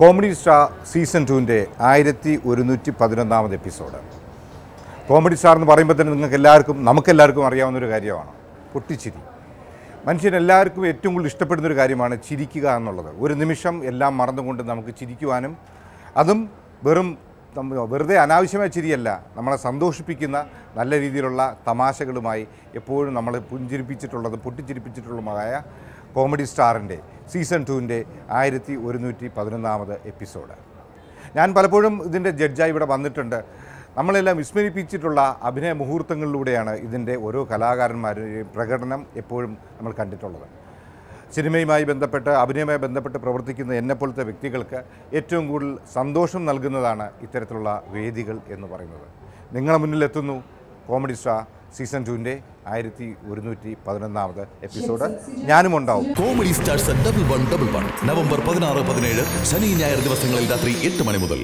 comedy star season ടുവിൻ്റെ ആയിരത്തി ഒരുന്നൂറ്റി പതിനൊന്നാമത് എപ്പിസോഡ് കോമഡി സ്റ്റാർ എന്ന് പറയുമ്പോൾ തന്നെ നിങ്ങൾക്ക് എല്ലാവർക്കും നമുക്കെല്ലാവർക്കും ഒരു കാര്യമാണ് പൊട്ടിച്ചിരി മനുഷ്യനെല്ലാവർക്കും ഏറ്റവും കൂടുതൽ ഇഷ്ടപ്പെടുന്ന ഒരു കാര്യമാണ് ചിരിക്കുക എന്നുള്ളത് ഒരു നിമിഷം എല്ലാം മറന്നുകൊണ്ട് നമുക്ക് ചിരിക്കുവാനും അതും വെറും വെറുതെ അനാവശ്യമായ ചിരിയല്ല നമ്മളെ സന്തോഷിപ്പിക്കുന്ന നല്ല രീതിയിലുള്ള തമാശകളുമായി എപ്പോഴും നമ്മളെ പുഞ്ചിരിപ്പിച്ചിട്ടുള്ളത് പൊട്ടിച്ചിരിപ്പിച്ചിട്ടുള്ളതുമായ കോമഡി സ്റ്റാറിൻ്റെ സീസൺ ടുവിൻ്റെ ആയിരത്തി ഒരുന്നൂറ്റി പതിനൊന്നാമത് എപ്പിസോഡ് ഞാൻ പലപ്പോഴും ഇതിൻ്റെ ജഡ്ജായി ഇവിടെ വന്നിട്ടുണ്ട് നമ്മളെല്ലാം വിസ്മരിപ്പിച്ചിട്ടുള്ള അഭിനയ മുഹൂർത്തങ്ങളിലൂടെയാണ് ഇതിൻ്റെ ഓരോ കലാകാരന്മാരുടെയും പ്രകടനം എപ്പോഴും നമ്മൾ കണ്ടിട്ടുള്ളത് സിനിമയുമായി ബന്ധപ്പെട്ട് അഭിനയവുമായി ബന്ധപ്പെട്ട് പ്രവർത്തിക്കുന്ന എന്നെപ്പോലത്തെ വ്യക്തികൾക്ക് ഏറ്റവും കൂടുതൽ സന്തോഷം നൽകുന്നതാണ് ഇത്തരത്തിലുള്ള വേദികൾ എന്ന് പറയുന്നത് നിങ്ങളുടെ മുന്നിലെത്തുന്നു കോമഡി സ്റ്റാർ സീസൺ ടുവിൻ്റെ ആയിരത്തി ഒരുന്നൂറ്റി പതിനൊന്നാമത് എപ്പിസോഡ് ഞാനും ഉണ്ടാവും comedy stars double one double one November പതിനാറ് പതിനേഴ് ശനി ഞായർ ദിവസങ്ങളിൽ രാത്രി എട്ട് മണി മുതൽ